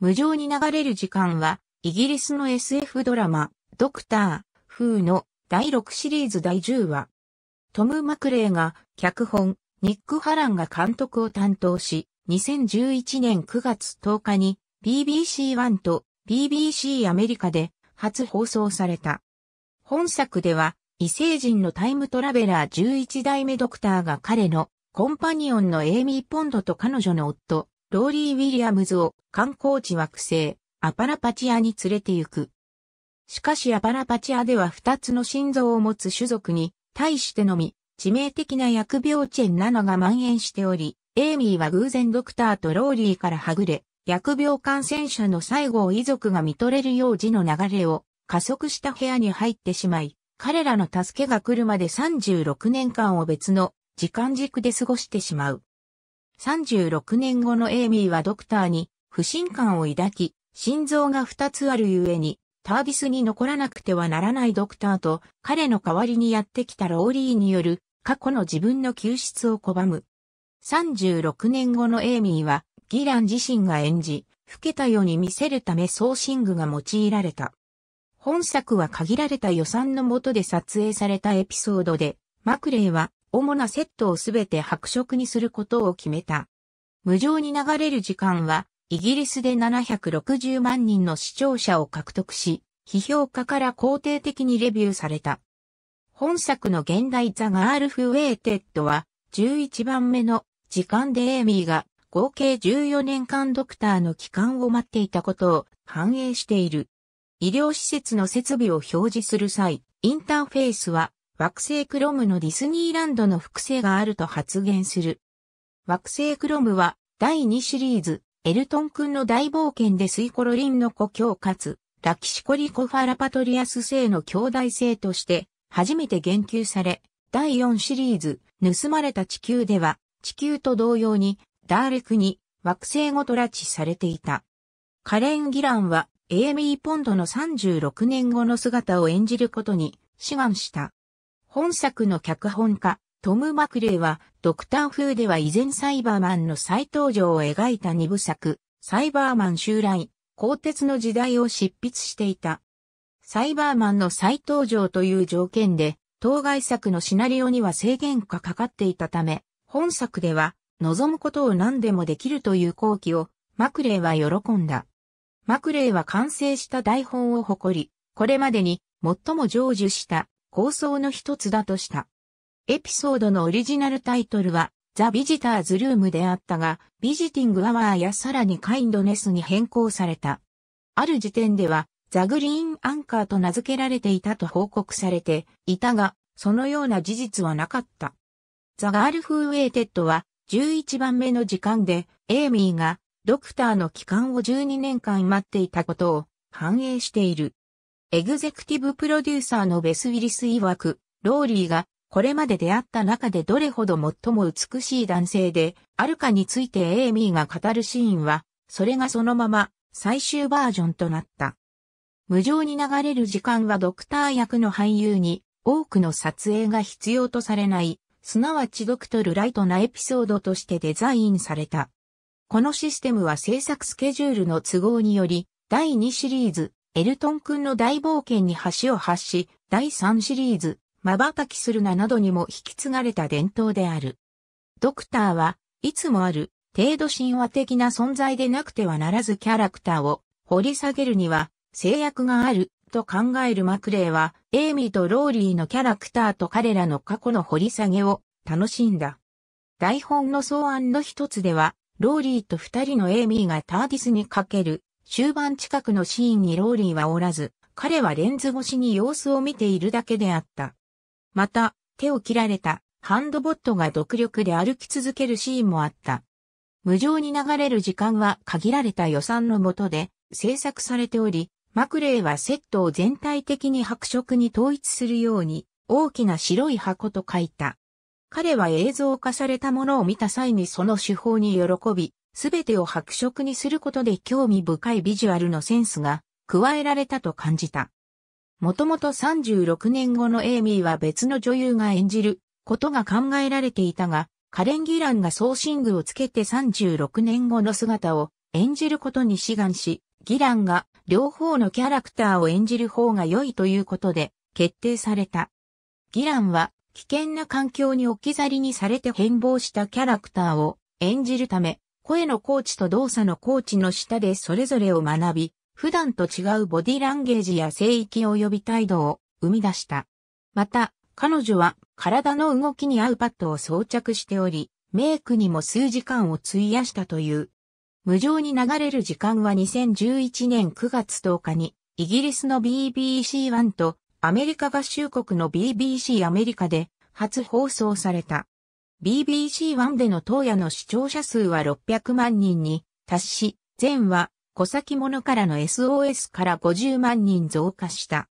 無情に流れる時間は、イギリスの SF ドラマ、ドクター、風の第6シリーズ第10話。トム・マクレーが脚本、ニック・ハランが監督を担当し、2011年9月10日に BBC1 と BBC アメリカで初放送された。本作では、異星人のタイムトラベラー11代目ドクターが彼のコンパニオンのエイミー・ポンドと彼女の夫、ローリー・ウィリアムズを観光地惑星、アパラパチアに連れて行く。しかしアパラパチアでは二つの心臓を持つ種族に対してのみ、致命的な薬病チェン7が蔓延しており、エイミーは偶然ドクターとローリーからはぐれ、薬病感染者の最後を遺族が見とれるようの流れを加速した部屋に入ってしまい、彼らの助けが来るまで36年間を別の時間軸で過ごしてしまう。36年後のエイミーはドクターに不信感を抱き、心臓が2つあるゆえに、タービスに残らなくてはならないドクターと彼の代わりにやってきたローリーによる過去の自分の救出を拒む。36年後のエイミーはギラン自身が演じ、老けたように見せるためソーシングが用いられた。本作は限られた予算のもとで撮影されたエピソードで、マクレイは主なセットをすべて白色にすることを決めた。無情に流れる時間は、イギリスで760万人の視聴者を獲得し、批評家から肯定的にレビューされた。本作の現代ザ・ガール・フウェイテッドは、11番目の時間でエイミーが合計14年間ドクターの期間を待っていたことを反映している。医療施設の設備を表示する際、インターフェースは惑星クロムのディズニーランドの複製があると発言する。惑星クロムは第2シリーズ、エルトン君の大冒険でスイコロリンの故郷かつ、ラキシコリコファラパトリアス星の兄弟星として初めて言及され、第4シリーズ、盗まれた地球では、地球と同様に、ダーレクに惑星ごと拉致されていた。カレン・ギランは、エーミー・ポンドの36年後の姿を演じることに志願した。本作の脚本家、トム・マクレーは、ドクター・フーでは以前サイバーマンの再登場を描いた二部作、サイバーマン襲来、鋼鉄の時代を執筆していた。サイバーマンの再登場という条件で、当該作のシナリオには制限がかかっていたため、本作では、望むことを何でもできるという好機を、マクレーは喜んだ。マクレーは完成した台本を誇り、これまでに最も成就した構想の一つだとした。エピソードのオリジナルタイトルは、ザ・ビジターズ・ルームであったが、ビジティング・アワーやさらにカインドネスに変更された。ある時点では、ザ・グリーン・アンカーと名付けられていたと報告されていたが、そのような事実はなかった。ザ・ガール・フー・ウェイテッドは、11番目の時間で、エイミーが、ドクターの期間を12年間待っていたことを、反映している。エグゼクティブプロデューサーのベス・ウィリス曰く、ローリーがこれまで出会った中でどれほど最も美しい男性であるかについてエイミーが語るシーンは、それがそのまま最終バージョンとなった。無情に流れる時間はドクター役の俳優に多くの撮影が必要とされない、すなわちドクトルライトなエピソードとしてデザインされた。このシステムは制作スケジュールの都合により、第2シリーズ、エルトン君の大冒険に橋を発し、第3シリーズ、瞬きするななどにも引き継がれた伝統である。ドクターはいつもある程度神話的な存在でなくてはならずキャラクターを掘り下げるには制約があると考えるマクレーはエイミーとローリーのキャラクターと彼らの過去の掘り下げを楽しんだ。台本の草案の一つではローリーと二人のエイミーがターディスにかける終盤近くのシーンにローリーはおらず、彼はレンズ越しに様子を見ているだけであった。また、手を切られたハンドボットが独力で歩き続けるシーンもあった。無情に流れる時間は限られた予算の下で制作されており、マクレイはセットを全体的に白色に統一するように大きな白い箱と書いた。彼は映像化されたものを見た際にその手法に喜び、すべてを白色にすることで興味深いビジュアルのセンスが加えられたと感じた。もともと36年後のエイミーは別の女優が演じることが考えられていたが、カレン・ギランがソーシングをつけて36年後の姿を演じることに志願し、ギランが両方のキャラクターを演じる方が良いということで決定された。ギランは危険な環境に置き去りにされて変貌したキャラクターを演じるため、声のコーチと動作のコーチの下でそれぞれを学び、普段と違うボディランゲージや聖域及び態度を生み出した。また、彼女は体の動きに合うパッドを装着しており、メイクにも数時間を費やしたという。無情に流れる時間は2011年9月10日に、イギリスの BBC1 とアメリカ合衆国の BBC アメリカで初放送された。BBC1 での当夜の視聴者数は600万人に達し、前は小先物からの SOS から50万人増加した。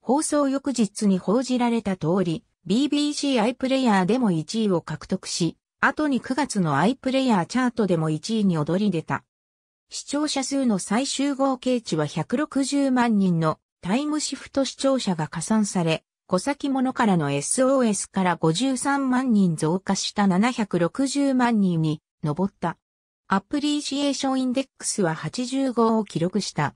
放送翌日に報じられた通り、BBC iPlayer でも1位を獲得し、後に9月の iPlayer チャートでも1位に躍り出た。視聴者数の最終合計値は160万人のタイムシフト視聴者が加算され、小先物からの SOS から53万人増加した760万人に上った。アプリシエーションインデックスは85を記録した。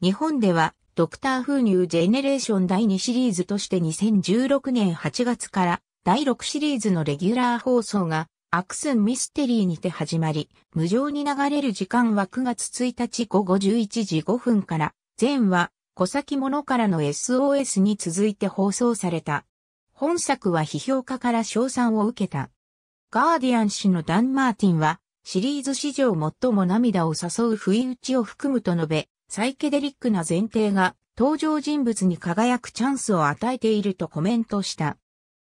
日本ではドクター風入ジェネレーション第2シリーズとして2016年8月から第6シリーズのレギュラー放送がアクスンミステリーにて始まり、無情に流れる時間は9月1日午後11時5分から、全話小先物からの SOS に続いて放送された。本作は批評家から賞賛を受けた。ガーディアン氏のダン・マーティンは、シリーズ史上最も涙を誘う不意打ちを含むと述べ、サイケデリックな前提が登場人物に輝くチャンスを与えているとコメントした。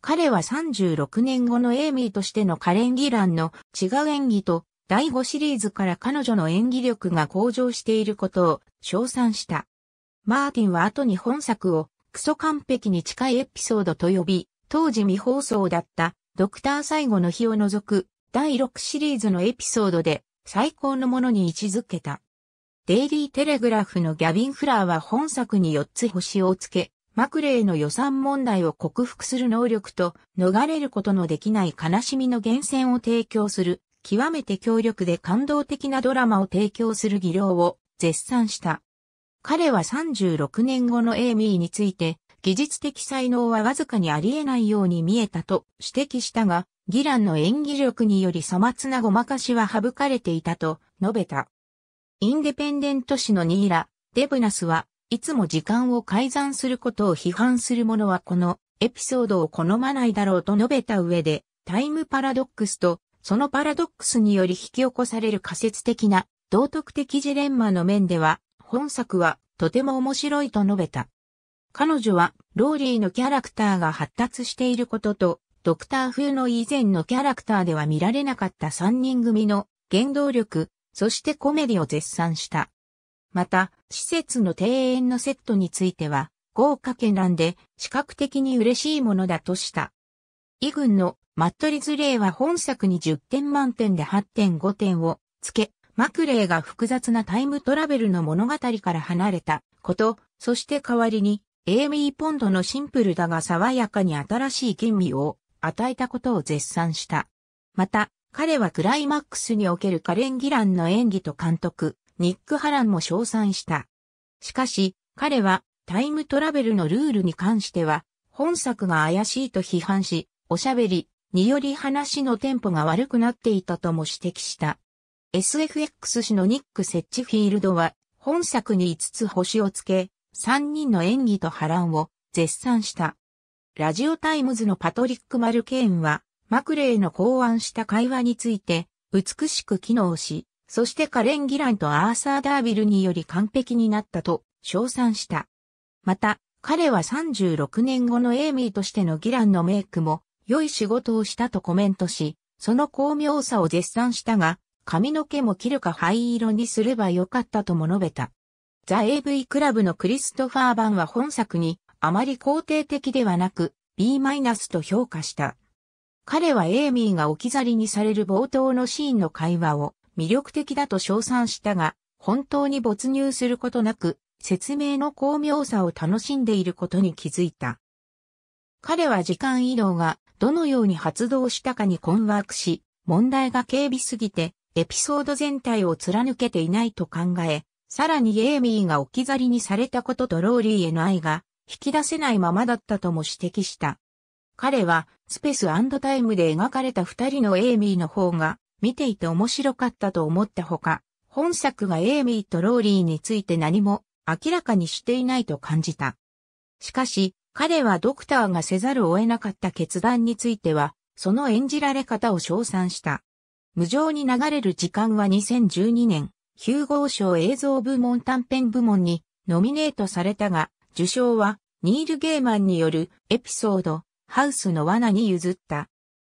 彼は36年後のエイミーとしてのカレン・ギランの違う演技と第5シリーズから彼女の演技力が向上していることを称賛した。マーティンは後に本作をクソ完璧に近いエピソードと呼び、当時未放送だったドクター最後の日を除く第6シリーズのエピソードで最高のものに位置づけた。デイリーテレグラフのギャビン・フラーは本作に4つ星をつけ、マクレイの予算問題を克服する能力と逃れることのできない悲しみの源泉を提供する極めて強力で感動的なドラマを提供する技量を絶賛した。彼は36年後のエイミーについて、技術的才能はわずかにありえないように見えたと指摘したが、ギランの演技力により粗末なごまかしは省かれていたと述べた。インデペンデント誌のニーラ、デブナスはいつも時間を改ざんすることを批判する者はこのエピソードを好まないだろうと述べた上で、タイムパラドックスとそのパラドックスにより引き起こされる仮説的な道徳的ジレンマの面では本作はとても面白いと述べた。彼女はローリーのキャラクターが発達していることと、ドクター風の以前のキャラクターでは見られなかった3人組の原動力、そしてコメディを絶賛した。また、施設の庭園のセットについては、豪華絢爛で視覚的に嬉しいものだとした。イグンのマットリズレイは本作に10点満点で8.5点をつけ、マクレーが複雑なタイムトラベルの物語から離れたこと、そして代わりに、エイミー・ポンドのシンプルだが爽やかに新しい吟味を与えたことを絶賛した。また、彼はクライマックスにおけるカレン・ギランの演技と監督、ニック・ハランも称賛した。しかし、彼はタイムトラベルのルールに関しては、本作が怪しいと批判し、おしゃべりにより話のテンポが悪くなっていたとも指摘した。SFX 氏のニック・セッチフィールドは、本作に5つ星をつけ、3人の演技と波乱を絶賛した。ラジオタイムズのパトリック・マルケーンは、マクレイの考案した会話について、美しく機能し、そしてカレン・ギランとアーサー・ダービルにより完璧になったと称賛した。また、彼は36年後のエイミーとしてのギランのメイクも良い仕事をしたとコメントし、その巧妙さを絶賛したが、髪の毛も切るか灰色にすればよかったとも述べた。ザ・ AV クラブのクリストファーバンは本作にあまり肯定的ではなく B- と評価した。彼はエイミーが置き去りにされる冒頭のシーンの会話を魅力的だと称賛したが、本当に没入することなく、説明の巧妙さを楽しんでいることに気づいた。彼は時間移動がどのように発動したかに困惑し、問題が軽微すぎてエピソード全体を貫けていないと考え、さらにエイミーが置き去りにされたこととローリーへの愛が引き出せないままだったとも指摘した。彼はスペースタイムで描かれた二人のエイミーの方が見ていて面白かったと思ったほか、本作がエイミーとローリーについて何も明らかにしていないと感じた。しかし、彼はドクターがせざるを得なかった決断については、その演じられ方を称賛した。無情に流れる時間は2012年、ヒューゴー賞映像部門短編部門にノミネートされたが、受賞はニール・ゲーマンによるエピソード、ハウスの罠に譲った。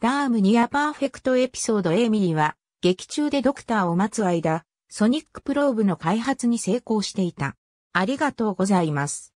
ダームニア・パーフェクトエピソードエイミリーは、劇中でドクターを待つ間、ソニックプローブの開発に成功していた。ありがとうございます。